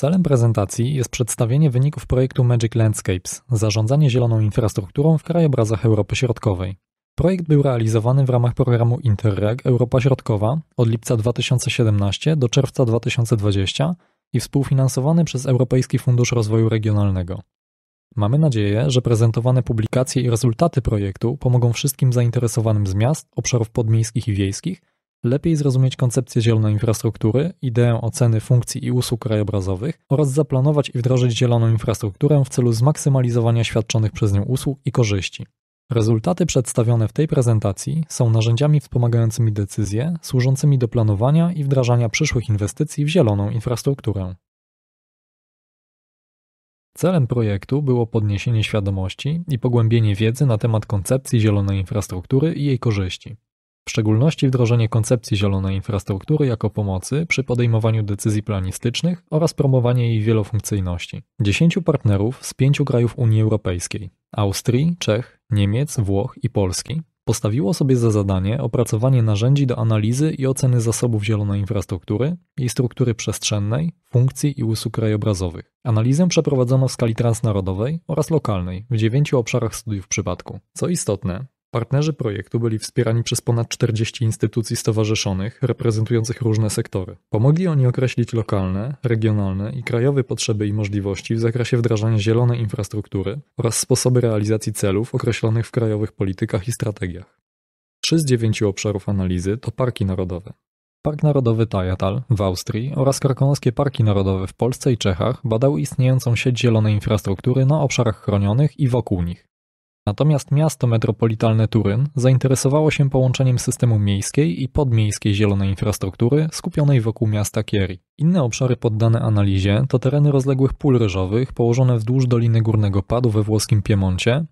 Celem prezentacji jest przedstawienie wyników projektu Magic Landscapes zarządzanie zieloną infrastrukturą w krajobrazach Europy Środkowej. Projekt był realizowany w ramach programu Interreg Europa Środkowa od lipca 2017 do czerwca 2020 i współfinansowany przez Europejski Fundusz Rozwoju Regionalnego. Mamy nadzieję, że prezentowane publikacje i rezultaty projektu pomogą wszystkim zainteresowanym z miast, obszarów podmiejskich i wiejskich lepiej zrozumieć koncepcję zielonej infrastruktury, ideę oceny funkcji i usług krajobrazowych oraz zaplanować i wdrożyć zieloną infrastrukturę w celu zmaksymalizowania świadczonych przez nią usług i korzyści. Rezultaty przedstawione w tej prezentacji są narzędziami wspomagającymi decyzje, służącymi do planowania i wdrażania przyszłych inwestycji w zieloną infrastrukturę. Celem projektu było podniesienie świadomości i pogłębienie wiedzy na temat koncepcji zielonej infrastruktury i jej korzyści w szczególności wdrożenie koncepcji zielonej infrastruktury jako pomocy przy podejmowaniu decyzji planistycznych oraz promowanie jej wielofunkcyjności. Dziesięciu partnerów z pięciu krajów Unii Europejskiej Austrii, Czech, Niemiec, Włoch i Polski postawiło sobie za zadanie opracowanie narzędzi do analizy i oceny zasobów zielonej infrastruktury, jej struktury przestrzennej, funkcji i usług krajobrazowych. Analizę przeprowadzono w skali transnarodowej oraz lokalnej w dziewięciu obszarach studiów przypadku. Co istotne, Partnerzy projektu byli wspierani przez ponad 40 instytucji stowarzyszonych reprezentujących różne sektory. Pomogli oni określić lokalne, regionalne i krajowe potrzeby i możliwości w zakresie wdrażania zielonej infrastruktury oraz sposoby realizacji celów określonych w krajowych politykach i strategiach. Trzy z dziewięciu obszarów analizy to parki narodowe. Park Narodowy Tajatal w Austrii oraz krakowskie parki narodowe w Polsce i Czechach badały istniejącą sieć zielonej infrastruktury na obszarach chronionych i wokół nich. Natomiast miasto metropolitalne Turyn zainteresowało się połączeniem systemu miejskiej i podmiejskiej zielonej infrastruktury skupionej wokół miasta Kieri. Inne obszary poddane analizie to tereny rozległych pól ryżowych położone wzdłuż Doliny Górnego Padu we włoskim Piemoncie,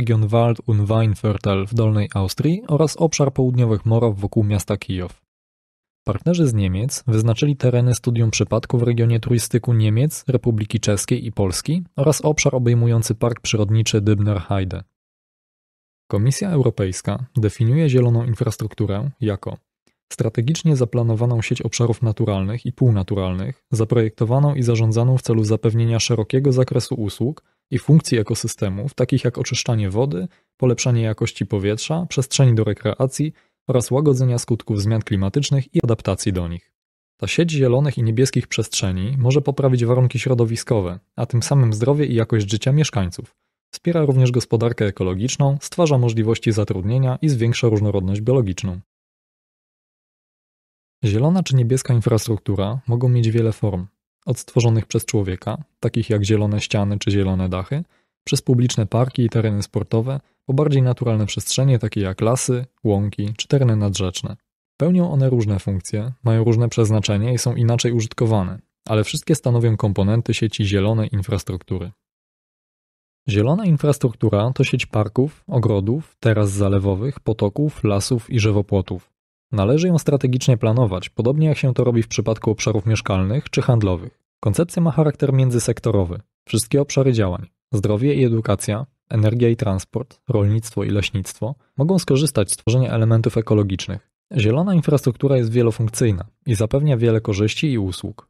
region Wald und Weinviertel w Dolnej Austrii oraz obszar południowych morów wokół miasta Kijów. Partnerzy z Niemiec wyznaczyli tereny studium przypadku w regionie turystyku Niemiec, Republiki Czeskiej i Polski oraz obszar obejmujący Park Przyrodniczy Dybner Heide. Komisja Europejska definiuje zieloną infrastrukturę jako strategicznie zaplanowaną sieć obszarów naturalnych i półnaturalnych, zaprojektowaną i zarządzaną w celu zapewnienia szerokiego zakresu usług i funkcji ekosystemów, takich jak oczyszczanie wody, polepszanie jakości powietrza, przestrzeni do rekreacji, oraz łagodzenia skutków zmian klimatycznych i adaptacji do nich. Ta sieć zielonych i niebieskich przestrzeni może poprawić warunki środowiskowe, a tym samym zdrowie i jakość życia mieszkańców. Wspiera również gospodarkę ekologiczną, stwarza możliwości zatrudnienia i zwiększa różnorodność biologiczną. Zielona czy niebieska infrastruktura mogą mieć wiele form, od stworzonych przez człowieka, takich jak zielone ściany czy zielone dachy, przez publiczne parki i tereny sportowe po bardziej naturalne przestrzenie takie jak lasy, łąki czy tereny nadrzeczne. Pełnią one różne funkcje, mają różne przeznaczenie i są inaczej użytkowane, ale wszystkie stanowią komponenty sieci zielonej infrastruktury. Zielona infrastruktura to sieć parków, ogrodów, teras zalewowych, potoków, lasów i żywopłotów. Należy ją strategicznie planować, podobnie jak się to robi w przypadku obszarów mieszkalnych czy handlowych. Koncepcja ma charakter międzysektorowy. Wszystkie obszary działań Zdrowie i edukacja, energia i transport, rolnictwo i leśnictwo mogą skorzystać z tworzenia elementów ekologicznych. Zielona infrastruktura jest wielofunkcyjna i zapewnia wiele korzyści i usług.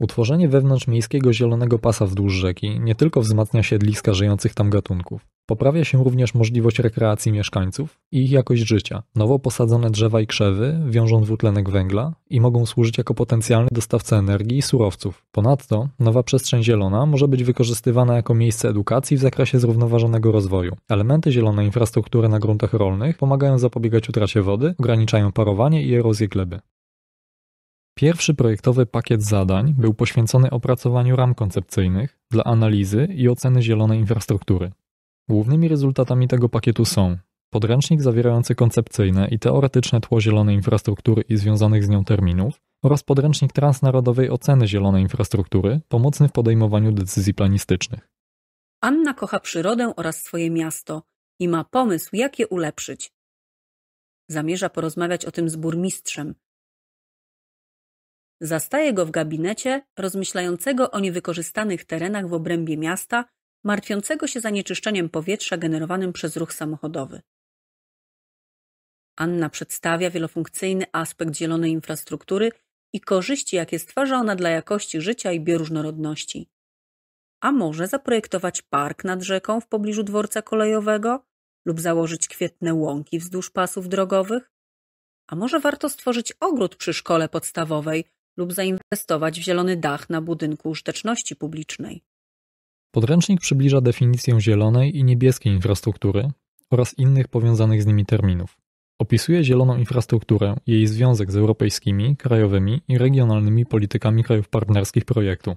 Utworzenie wewnątrzmiejskiego zielonego pasa wzdłuż rzeki nie tylko wzmacnia siedliska żyjących tam gatunków, Poprawia się również możliwość rekreacji mieszkańców i ich jakość życia. Nowo posadzone drzewa i krzewy wiążą dwutlenek węgla i mogą służyć jako potencjalny dostawca energii i surowców. Ponadto nowa przestrzeń zielona może być wykorzystywana jako miejsce edukacji w zakresie zrównoważonego rozwoju. Elementy zielonej infrastruktury na gruntach rolnych pomagają zapobiegać utracie wody, ograniczają parowanie i erozję gleby. Pierwszy projektowy pakiet zadań był poświęcony opracowaniu ram koncepcyjnych dla analizy i oceny zielonej infrastruktury. Głównymi rezultatami tego pakietu są podręcznik zawierający koncepcyjne i teoretyczne tło zielonej infrastruktury i związanych z nią terminów oraz podręcznik transnarodowej oceny zielonej infrastruktury, pomocny w podejmowaniu decyzji planistycznych. Anna kocha przyrodę oraz swoje miasto i ma pomysł, jak je ulepszyć. Zamierza porozmawiać o tym z burmistrzem. Zastaje go w gabinecie rozmyślającego o niewykorzystanych terenach w obrębie miasta martwiącego się zanieczyszczeniem powietrza generowanym przez ruch samochodowy. Anna przedstawia wielofunkcyjny aspekt zielonej infrastruktury i korzyści, jakie stwarza ona dla jakości życia i bioróżnorodności. A może zaprojektować park nad rzeką w pobliżu dworca kolejowego lub założyć kwietne łąki wzdłuż pasów drogowych? A może warto stworzyć ogród przy szkole podstawowej lub zainwestować w zielony dach na budynku użyteczności publicznej? Podręcznik przybliża definicję zielonej i niebieskiej infrastruktury oraz innych powiązanych z nimi terminów. Opisuje zieloną infrastrukturę, jej związek z europejskimi, krajowymi i regionalnymi politykami krajów partnerskich projektu.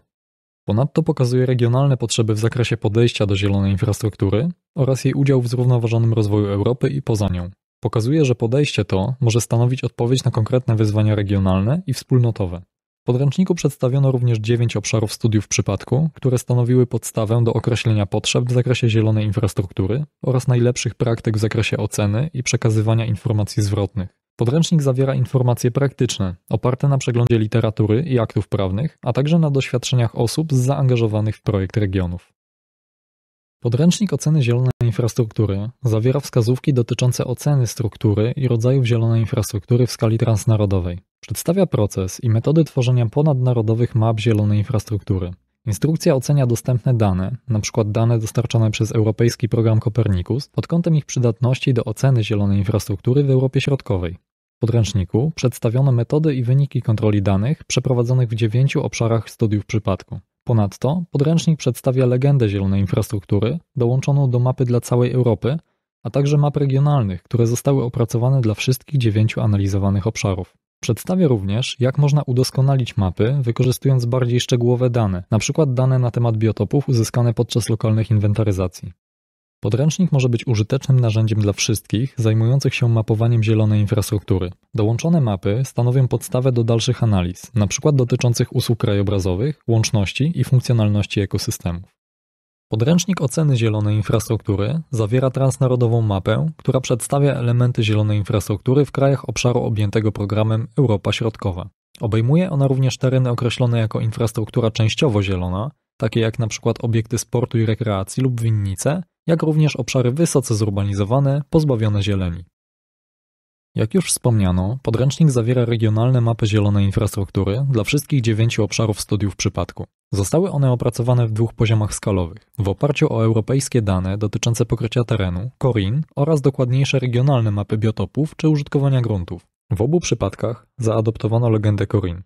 Ponadto pokazuje regionalne potrzeby w zakresie podejścia do zielonej infrastruktury oraz jej udział w zrównoważonym rozwoju Europy i poza nią. Pokazuje, że podejście to może stanowić odpowiedź na konkretne wyzwania regionalne i wspólnotowe podręczniku przedstawiono również dziewięć obszarów studiów przypadku, które stanowiły podstawę do określenia potrzeb w zakresie zielonej infrastruktury oraz najlepszych praktyk w zakresie oceny i przekazywania informacji zwrotnych. Podręcznik zawiera informacje praktyczne, oparte na przeglądzie literatury i aktów prawnych, a także na doświadczeniach osób zaangażowanych w projekt regionów. Podręcznik oceny zielonej infrastruktury zawiera wskazówki dotyczące oceny struktury i rodzajów zielonej infrastruktury w skali transnarodowej. Przedstawia proces i metody tworzenia ponadnarodowych map zielonej infrastruktury. Instrukcja ocenia dostępne dane, np. dane dostarczone przez Europejski Program Kopernikus, pod kątem ich przydatności do oceny zielonej infrastruktury w Europie Środkowej. W podręczniku przedstawiono metody i wyniki kontroli danych przeprowadzonych w dziewięciu obszarach studiów przypadku. Ponadto podręcznik przedstawia legendę zielonej infrastruktury, dołączoną do mapy dla całej Europy, a także map regionalnych, które zostały opracowane dla wszystkich dziewięciu analizowanych obszarów. Przedstawia również, jak można udoskonalić mapy, wykorzystując bardziej szczegółowe dane, np. dane na temat biotopów uzyskane podczas lokalnych inwentaryzacji. Podręcznik może być użytecznym narzędziem dla wszystkich zajmujących się mapowaniem zielonej infrastruktury. Dołączone mapy stanowią podstawę do dalszych analiz, np. dotyczących usług krajobrazowych, łączności i funkcjonalności ekosystemów. Podręcznik oceny zielonej infrastruktury zawiera transnarodową mapę, która przedstawia elementy zielonej infrastruktury w krajach obszaru objętego programem Europa Środkowa. Obejmuje ona również tereny określone jako infrastruktura częściowo zielona, takie jak np. obiekty sportu i rekreacji lub winnice, jak również obszary wysoce zurbanizowane, pozbawione zieleni. Jak już wspomniano, podręcznik zawiera regionalne mapy zielonej infrastruktury dla wszystkich dziewięciu obszarów studiów przypadku. Zostały one opracowane w dwóch poziomach skalowych, w oparciu o europejskie dane dotyczące pokrycia terenu, CORIN oraz dokładniejsze regionalne mapy biotopów czy użytkowania gruntów. W obu przypadkach zaadoptowano legendę CORIN.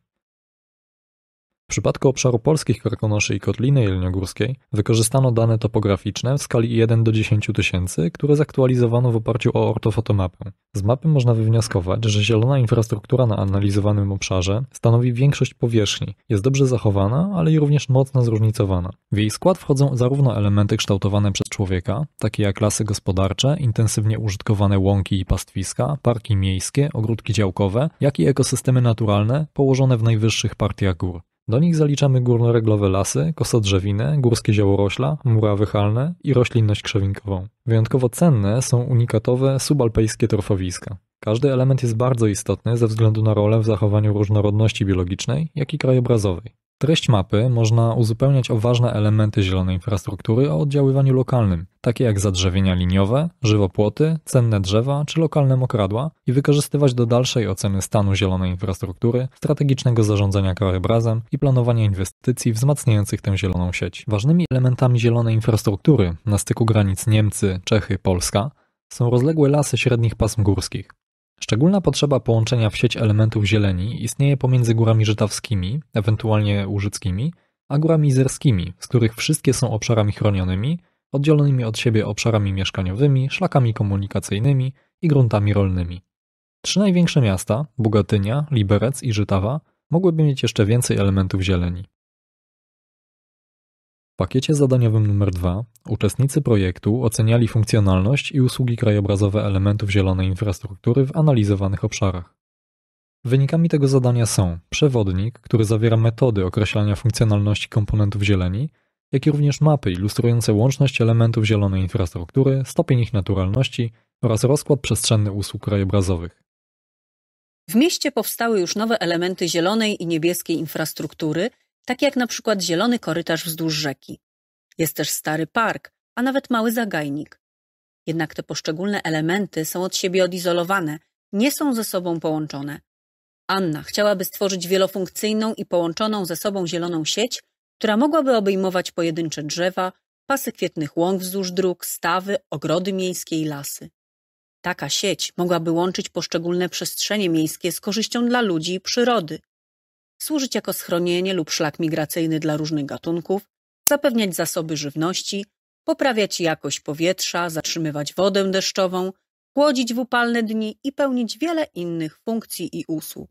W przypadku obszaru polskich karkonoszy i kotliny jelniogórskiej wykorzystano dane topograficzne w skali 1 do 10 tysięcy, które zaktualizowano w oparciu o ortofotomapę. Z mapy można wywnioskować, że zielona infrastruktura na analizowanym obszarze stanowi większość powierzchni, jest dobrze zachowana, ale i również mocno zróżnicowana. W jej skład wchodzą zarówno elementy kształtowane przez człowieka, takie jak lasy gospodarcze, intensywnie użytkowane łąki i pastwiska, parki miejskie, ogródki działkowe, jak i ekosystemy naturalne położone w najwyższych partiach gór. Do nich zaliczamy górnoreglowe lasy, kosodrzewinę, górskie ziołorośla, murawy halne i roślinność krzewinkową. Wyjątkowo cenne są unikatowe subalpejskie torfowiska. Każdy element jest bardzo istotny ze względu na rolę w zachowaniu różnorodności biologicznej, jak i krajobrazowej. Treść mapy można uzupełniać o ważne elementy zielonej infrastruktury o oddziaływaniu lokalnym, takie jak zadrzewienia liniowe, żywopłoty, cenne drzewa czy lokalne mokradła i wykorzystywać do dalszej oceny stanu zielonej infrastruktury, strategicznego zarządzania krajobrazem i planowania inwestycji wzmacniających tę zieloną sieć. Ważnymi elementami zielonej infrastruktury na styku granic Niemcy, Czechy, Polska są rozległe lasy średnich pasm górskich. Szczególna potrzeba połączenia w sieć elementów zieleni istnieje pomiędzy górami żytawskimi, ewentualnie łużyckimi, a górami izerskimi, z których wszystkie są obszarami chronionymi, oddzielonymi od siebie obszarami mieszkaniowymi, szlakami komunikacyjnymi i gruntami rolnymi. Trzy największe miasta, Bugatynia, Liberec i Żytawa, mogłyby mieć jeszcze więcej elementów zieleni pakiecie zadaniowym nr dwa uczestnicy projektu oceniali funkcjonalność i usługi krajobrazowe elementów zielonej infrastruktury w analizowanych obszarach. Wynikami tego zadania są przewodnik, który zawiera metody określania funkcjonalności komponentów zieleni, jak i również mapy ilustrujące łączność elementów zielonej infrastruktury, stopień ich naturalności oraz rozkład przestrzenny usług krajobrazowych. W mieście powstały już nowe elementy zielonej i niebieskiej infrastruktury – tak jak na przykład zielony korytarz wzdłuż rzeki. Jest też stary park, a nawet mały zagajnik. Jednak te poszczególne elementy są od siebie odizolowane, nie są ze sobą połączone. Anna chciałaby stworzyć wielofunkcyjną i połączoną ze sobą zieloną sieć, która mogłaby obejmować pojedyncze drzewa, pasy kwietnych łąk wzdłuż dróg, stawy, ogrody miejskie i lasy. Taka sieć mogłaby łączyć poszczególne przestrzenie miejskie z korzyścią dla ludzi i przyrody, służyć jako schronienie lub szlak migracyjny dla różnych gatunków, zapewniać zasoby żywności, poprawiać jakość powietrza, zatrzymywać wodę deszczową, chłodzić w upalne dni i pełnić wiele innych funkcji i usług.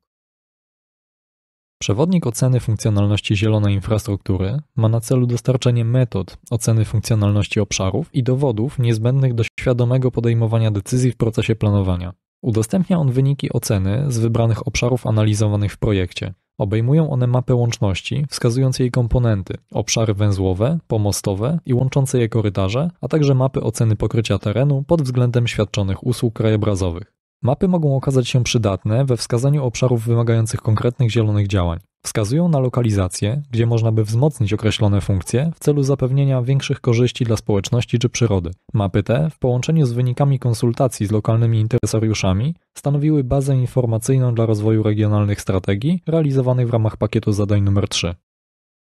Przewodnik oceny funkcjonalności zielonej infrastruktury ma na celu dostarczenie metod oceny funkcjonalności obszarów i dowodów niezbędnych do świadomego podejmowania decyzji w procesie planowania. Udostępnia on wyniki oceny z wybranych obszarów analizowanych w projekcie. Obejmują one mapę łączności, wskazując jej komponenty, obszary węzłowe, pomostowe i łączące je korytarze, a także mapy oceny pokrycia terenu pod względem świadczonych usług krajobrazowych. Mapy mogą okazać się przydatne we wskazaniu obszarów wymagających konkretnych zielonych działań. Wskazują na lokalizacje, gdzie można by wzmocnić określone funkcje w celu zapewnienia większych korzyści dla społeczności czy przyrody. Mapy te, w połączeniu z wynikami konsultacji z lokalnymi interesariuszami, stanowiły bazę informacyjną dla rozwoju regionalnych strategii realizowanych w ramach pakietu zadań nr 3.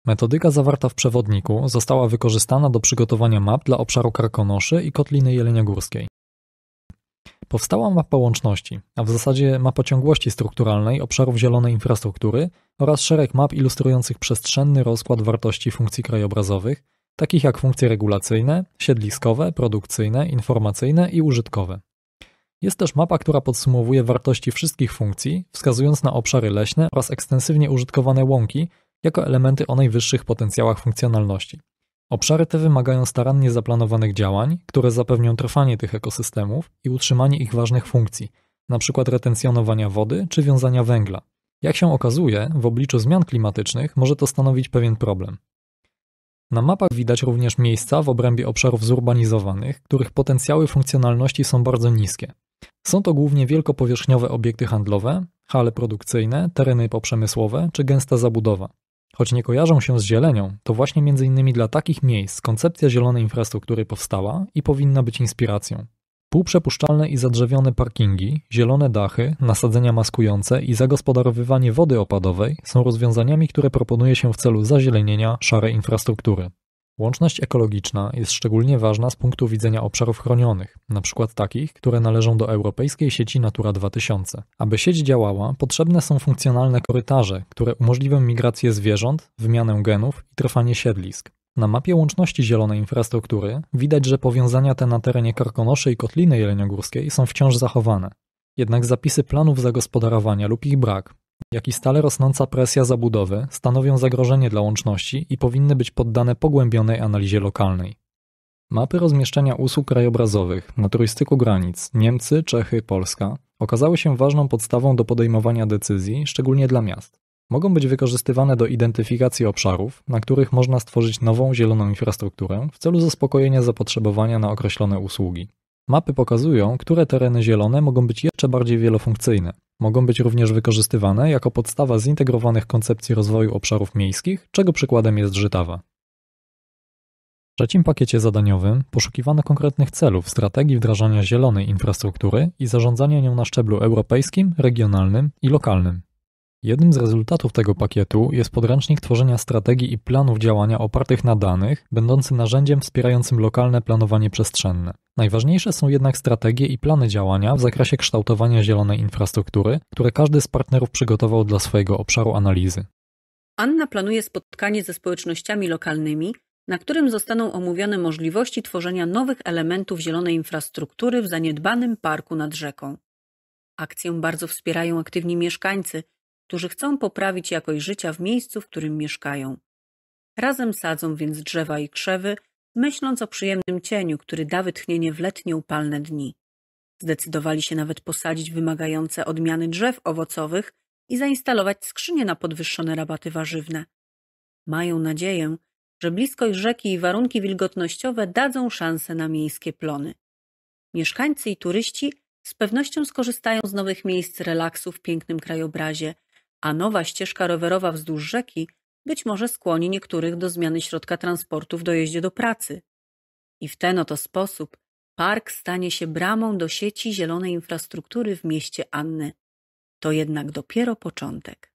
Metodyka zawarta w przewodniku została wykorzystana do przygotowania map dla obszaru Karkonoszy i Kotliny Jeleniogórskiej. Powstała mapa łączności, a w zasadzie mapa ciągłości strukturalnej obszarów zielonej infrastruktury oraz szereg map ilustrujących przestrzenny rozkład wartości funkcji krajobrazowych, takich jak funkcje regulacyjne, siedliskowe, produkcyjne, informacyjne i użytkowe. Jest też mapa, która podsumowuje wartości wszystkich funkcji, wskazując na obszary leśne oraz ekstensywnie użytkowane łąki jako elementy o najwyższych potencjałach funkcjonalności. Obszary te wymagają starannie zaplanowanych działań, które zapewnią trwanie tych ekosystemów i utrzymanie ich ważnych funkcji, np. retencjonowania wody czy wiązania węgla. Jak się okazuje, w obliczu zmian klimatycznych może to stanowić pewien problem. Na mapach widać również miejsca w obrębie obszarów zurbanizowanych, których potencjały funkcjonalności są bardzo niskie. Są to głównie wielkopowierzchniowe obiekty handlowe, hale produkcyjne, tereny poprzemysłowe czy gęsta zabudowa. Choć nie kojarzą się z zielenią, to właśnie między innymi dla takich miejsc koncepcja zielonej infrastruktury powstała i powinna być inspiracją. Półprzepuszczalne i zadrzewione parkingi, zielone dachy, nasadzenia maskujące i zagospodarowywanie wody opadowej są rozwiązaniami, które proponuje się w celu zazielenienia szarej infrastruktury. Łączność ekologiczna jest szczególnie ważna z punktu widzenia obszarów chronionych, np. takich, które należą do europejskiej sieci Natura 2000. Aby sieć działała, potrzebne są funkcjonalne korytarze, które umożliwią migrację zwierząt, wymianę genów i trwanie siedlisk. Na mapie łączności zielonej infrastruktury widać, że powiązania te na terenie Karkonoszy i Kotliny Jeleniogórskiej są wciąż zachowane. Jednak zapisy planów zagospodarowania lub ich brak jak i stale rosnąca presja zabudowy stanowią zagrożenie dla łączności i powinny być poddane pogłębionej analizie lokalnej. Mapy rozmieszczenia usług krajobrazowych na turystyku granic Niemcy, Czechy, Polska okazały się ważną podstawą do podejmowania decyzji, szczególnie dla miast. Mogą być wykorzystywane do identyfikacji obszarów, na których można stworzyć nową zieloną infrastrukturę w celu zaspokojenia zapotrzebowania na określone usługi. Mapy pokazują, które tereny zielone mogą być jeszcze bardziej wielofunkcyjne. Mogą być również wykorzystywane jako podstawa zintegrowanych koncepcji rozwoju obszarów miejskich, czego przykładem jest Żytawa. W trzecim pakiecie zadaniowym poszukiwano konkretnych celów strategii wdrażania zielonej infrastruktury i zarządzania nią na szczeblu europejskim, regionalnym i lokalnym. Jednym z rezultatów tego pakietu jest podręcznik tworzenia strategii i planów działania opartych na danych, będący narzędziem wspierającym lokalne planowanie przestrzenne. Najważniejsze są jednak strategie i plany działania w zakresie kształtowania zielonej infrastruktury, które każdy z partnerów przygotował dla swojego obszaru analizy. Anna planuje spotkanie ze społecznościami lokalnymi, na którym zostaną omówione możliwości tworzenia nowych elementów zielonej infrastruktury w zaniedbanym parku nad rzeką. Akcję bardzo wspierają aktywni mieszkańcy, którzy chcą poprawić jakość życia w miejscu, w którym mieszkają. Razem sadzą więc drzewa i krzewy, myśląc o przyjemnym cieniu, który da wytchnienie w letnie upalne dni. Zdecydowali się nawet posadzić wymagające odmiany drzew owocowych i zainstalować skrzynie na podwyższone rabaty warzywne. Mają nadzieję, że bliskość rzeki i warunki wilgotnościowe dadzą szansę na miejskie plony. Mieszkańcy i turyści z pewnością skorzystają z nowych miejsc relaksu w pięknym krajobrazie, a nowa ścieżka rowerowa wzdłuż rzeki być może skłoni niektórych do zmiany środka transportu w dojeździe do pracy. I w ten oto sposób park stanie się bramą do sieci zielonej infrastruktury w mieście Anny. To jednak dopiero początek.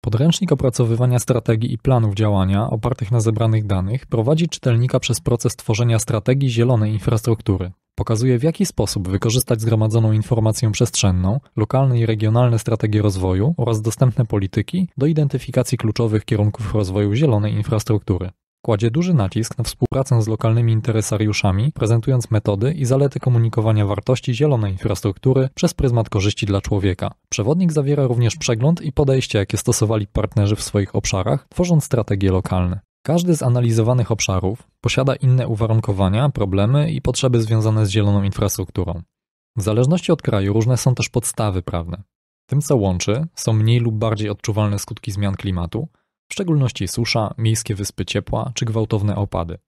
Podręcznik opracowywania strategii i planów działania opartych na zebranych danych prowadzi czytelnika przez proces tworzenia strategii zielonej infrastruktury. Pokazuje w jaki sposób wykorzystać zgromadzoną informację przestrzenną, lokalne i regionalne strategie rozwoju oraz dostępne polityki do identyfikacji kluczowych kierunków rozwoju zielonej infrastruktury. Kładzie duży nacisk na współpracę z lokalnymi interesariuszami, prezentując metody i zalety komunikowania wartości zielonej infrastruktury przez pryzmat korzyści dla człowieka. Przewodnik zawiera również przegląd i podejście, jakie stosowali partnerzy w swoich obszarach, tworząc strategie lokalne. Każdy z analizowanych obszarów posiada inne uwarunkowania, problemy i potrzeby związane z zieloną infrastrukturą. W zależności od kraju różne są też podstawy prawne. Tym, co łączy, są mniej lub bardziej odczuwalne skutki zmian klimatu, w szczególności susza, miejskie wyspy ciepła czy gwałtowne opady.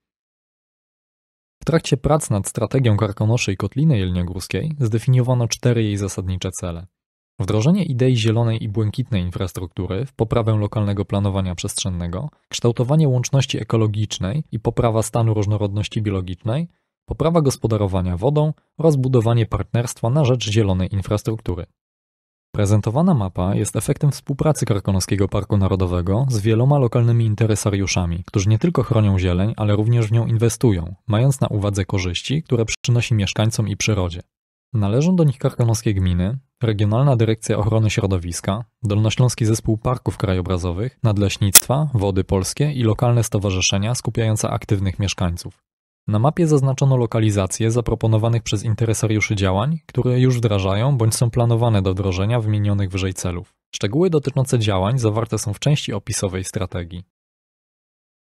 W trakcie prac nad strategią karkonoszy i kotliny jelniogórskiej zdefiniowano cztery jej zasadnicze cele. Wdrożenie idei zielonej i błękitnej infrastruktury w poprawę lokalnego planowania przestrzennego, kształtowanie łączności ekologicznej i poprawa stanu różnorodności biologicznej, poprawa gospodarowania wodą oraz budowanie partnerstwa na rzecz zielonej infrastruktury. Prezentowana mapa jest efektem współpracy Karkonoskiego Parku Narodowego z wieloma lokalnymi interesariuszami, którzy nie tylko chronią zieleń, ale również w nią inwestują, mając na uwadze korzyści, które przynosi mieszkańcom i przyrodzie. Należą do nich karkonoskie gminy, Regionalna Dyrekcja Ochrony Środowiska, Dolnośląski Zespół Parków Krajobrazowych, Nadleśnictwa, Wody Polskie i lokalne stowarzyszenia skupiające aktywnych mieszkańców. Na mapie zaznaczono lokalizacje zaproponowanych przez interesariuszy działań, które już wdrażają bądź są planowane do wdrożenia wymienionych wyżej celów. Szczegóły dotyczące działań zawarte są w części opisowej strategii.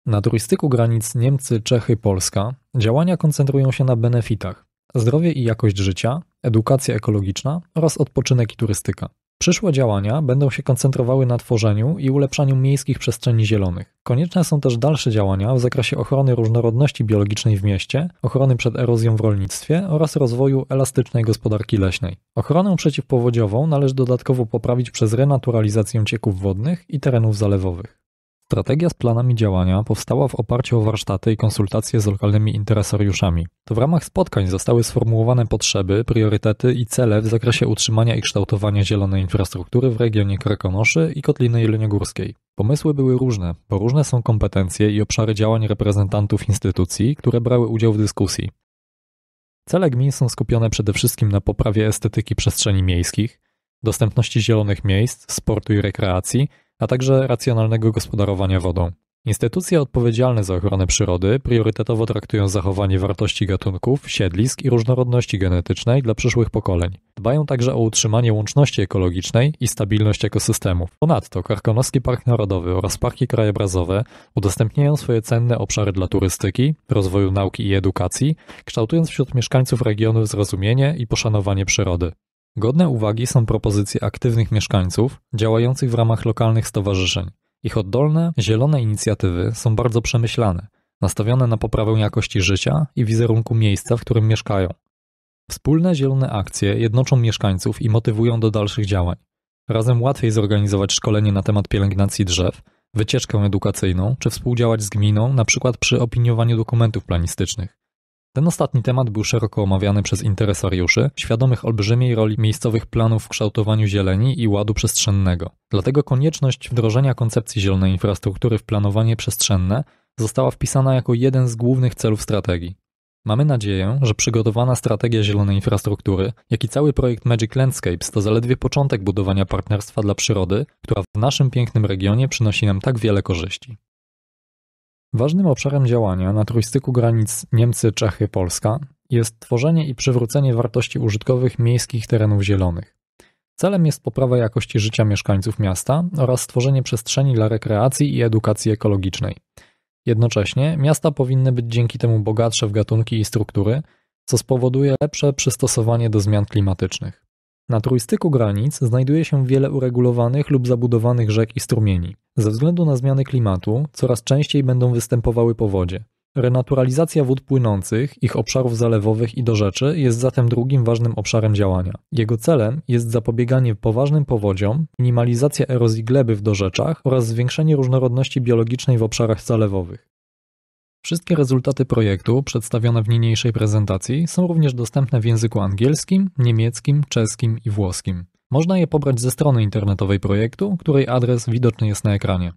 Na turystyku granic Niemcy, Czechy, Polska działania koncentrują się na benefitach: zdrowie i jakość życia, edukacja ekologiczna oraz odpoczynek i turystyka. Przyszłe działania będą się koncentrowały na tworzeniu i ulepszaniu miejskich przestrzeni zielonych. Konieczne są też dalsze działania w zakresie ochrony różnorodności biologicznej w mieście, ochrony przed erozją w rolnictwie oraz rozwoju elastycznej gospodarki leśnej. Ochronę przeciwpowodziową należy dodatkowo poprawić przez renaturalizację cieków wodnych i terenów zalewowych. Strategia z planami działania powstała w oparciu o warsztaty i konsultacje z lokalnymi interesariuszami. To w ramach spotkań zostały sformułowane potrzeby, priorytety i cele w zakresie utrzymania i kształtowania zielonej infrastruktury w regionie Krakonoszy i Kotliny Jeleniogórskiej. Pomysły były różne, bo różne są kompetencje i obszary działań reprezentantów instytucji, które brały udział w dyskusji. Cele gmin są skupione przede wszystkim na poprawie estetyki przestrzeni miejskich, dostępności zielonych miejsc, sportu i rekreacji – a także racjonalnego gospodarowania wodą. Instytucje odpowiedzialne za ochronę przyrody priorytetowo traktują zachowanie wartości gatunków, siedlisk i różnorodności genetycznej dla przyszłych pokoleń. Dbają także o utrzymanie łączności ekologicznej i stabilność ekosystemów. Ponadto Karkonoski Park Narodowy oraz parki krajobrazowe udostępniają swoje cenne obszary dla turystyki, rozwoju nauki i edukacji, kształtując wśród mieszkańców regionu zrozumienie i poszanowanie przyrody. Godne uwagi są propozycje aktywnych mieszkańców działających w ramach lokalnych stowarzyszeń. Ich oddolne, zielone inicjatywy są bardzo przemyślane, nastawione na poprawę jakości życia i wizerunku miejsca, w którym mieszkają. Wspólne zielone akcje jednoczą mieszkańców i motywują do dalszych działań. Razem łatwiej zorganizować szkolenie na temat pielęgnacji drzew, wycieczkę edukacyjną czy współdziałać z gminą, na przykład przy opiniowaniu dokumentów planistycznych. Ten ostatni temat był szeroko omawiany przez interesariuszy, świadomych olbrzymiej roli miejscowych planów w kształtowaniu zieleni i ładu przestrzennego. Dlatego konieczność wdrożenia koncepcji zielonej infrastruktury w planowanie przestrzenne została wpisana jako jeden z głównych celów strategii. Mamy nadzieję, że przygotowana strategia zielonej infrastruktury, jak i cały projekt Magic Landscapes to zaledwie początek budowania partnerstwa dla przyrody, która w naszym pięknym regionie przynosi nam tak wiele korzyści. Ważnym obszarem działania na trójstyku granic Niemcy-Czechy-Polska jest tworzenie i przywrócenie wartości użytkowych miejskich terenów zielonych. Celem jest poprawa jakości życia mieszkańców miasta oraz stworzenie przestrzeni dla rekreacji i edukacji ekologicznej. Jednocześnie miasta powinny być dzięki temu bogatsze w gatunki i struktury, co spowoduje lepsze przystosowanie do zmian klimatycznych. Na trójstyku granic znajduje się wiele uregulowanych lub zabudowanych rzek i strumieni. Ze względu na zmiany klimatu coraz częściej będą występowały powodzie. Renaturalizacja wód płynących, ich obszarów zalewowych i dorzeczy jest zatem drugim ważnym obszarem działania. Jego celem jest zapobieganie poważnym powodziom, minimalizacja erozji gleby w dorzeczach oraz zwiększenie różnorodności biologicznej w obszarach zalewowych. Wszystkie rezultaty projektu przedstawione w niniejszej prezentacji są również dostępne w języku angielskim, niemieckim, czeskim i włoskim. Można je pobrać ze strony internetowej projektu, której adres widoczny jest na ekranie.